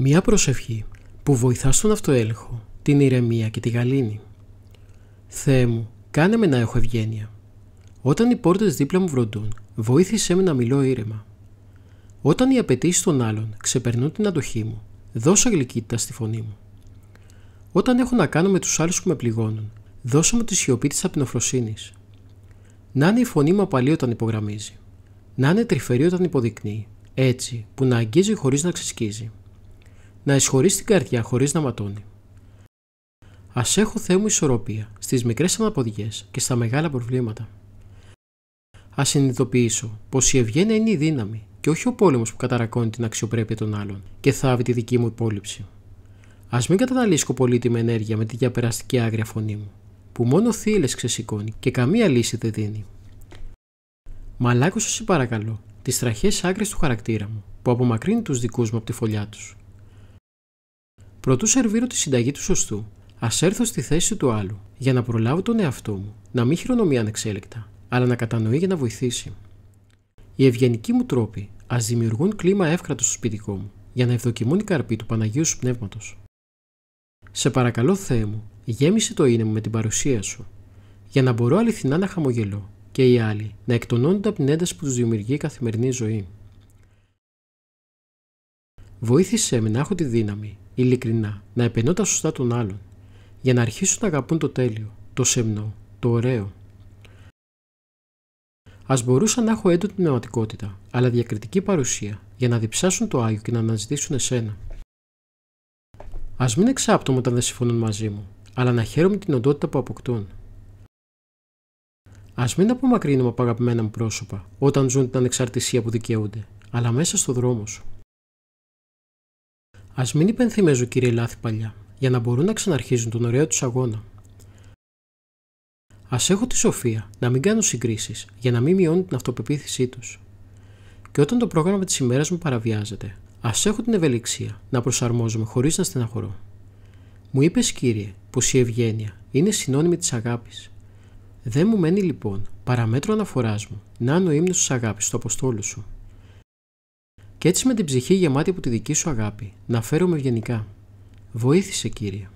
Μια προσευχή που βοηθά στον αυτοέλεγχο, την ηρεμία και τη γαλήνη. Θεέ μου, κάνε με να έχω ευγένεια. Όταν οι πόρτες δίπλα μου βροντούν, βοήθησέ με να μιλώ ήρεμα. Όταν οι απαιτήσεις των άλλων ξεπερνούν την αντοχή μου, δώσω γλυκύτητα στη φωνή μου. Όταν έχω να κάνω με τους άλλους που με πληγώνουν, δώσω μου τη σιωπή της απεινοφροσύνης. Να είναι η φωνή μου απαλή όταν υπογραμμίζει. Να είναι τρυφερή όταν υποδεικνύει, έτσι που να αγγίζει χωρίς να ξεσκίζει να εισχωρείς στην καρδιά χωρίς να ματώνει. Ας έχω Θεέ μου ισορροπία στις μικρές αναποδιές και στα μεγάλα προβλήματα. Ας συνειδητοποιήσω πως η ευγένεια είναι η δύναμη και όχι ο πόλεμος που καταρακώνει την αξιοπρέπεια των άλλων και θάβει τη δική μου υπόλοιψη. Ας μην καταναλύσω πολύτιμη ενέργεια με τη διαπεραστική άγρια φωνή μου, που μόνο θύελε ξεσηκώνει και καμία λύση δεν δίνει. Μαλάκω σε παρακαλώ, τις τραχές άκρε του χαρακτήρα μου, που απομακρύνει τους δικούς μου από τη φωλιά τους, Προτού σερβίρω τη συνταγή του σωστού, ας έρθω στη θέση του άλλου για να προλάβω τον εαυτό μου, να μην χειρονομεί ανεξέλεκτα, αλλά να κατανοεί για να βοηθήσει. Οι ευγενικοί μου τρόποι ας δημιουργούν κλίμα εύκρατος στο σπιτικό μου, για να ευδοκιμούν οι καρποί του Παναγίου σου πνεύματος. Σε παρακαλώ, Θεέ μου, γέμισε το είναι μου με την παρουσία σου, για να μπορώ αληθινά να χαμογελώ και οι άλλοι να εκτονώνονται από την ένταση που τους δημιουργεί η καθημερινή ζωή. Βοήθησέ με να έχω τη δύναμη ειλικρινά, να επενώ τα σωστά των άλλων, για να αρχίσουν να αγαπούν το τέλειο, το σεμνό, το ωραίο. Ας μπορούσα να έχω έντονη πνευματικότητα, αλλά διακριτική παρουσία, για να διψάσουν το άγιο και να αναζητήσουν εσένα. Ας μην εξάπτομαι όταν δεν συμφωνούν μαζί μου, αλλά να χαίρομαι την οντότητα που αποκτούν. Ας μην απομακρύνω από αγαπημένα μου πρόσωπα, όταν ζουν την ανεξαρτησία που δικαιούνται, αλλά μέσα στο δρόμο σου. Ας μην υπενθυμίζω κύριε λάθη παλιά, για να μπορούν να ξαναρχίζουν τον ωραίο τους αγώνα. Ας έχω τη σοφία να μην κάνω συγκρίσεις για να μην μειώνουν την αυτοπεποίθησή τους. Και όταν το πρόγραμμα της ημέρας μου παραβιάζεται, ας έχω την ευελιξία να προσαρμόζομαι χωρίς να στεναχωρώ. Μου είπες, κύριε, πως η ευγένεια είναι συνώνυμη της αγάπης. Δεν μου μένει λοιπόν παραμέτρο αναφοράς μου να είναι ο ύμνος της αγάπης του Αποστόλου σου. Και έτσι με την ψυχή γεμάτη από τη δική σου αγάπη, να φέρουμε ευγενικά. Βοήθησε, κύριε.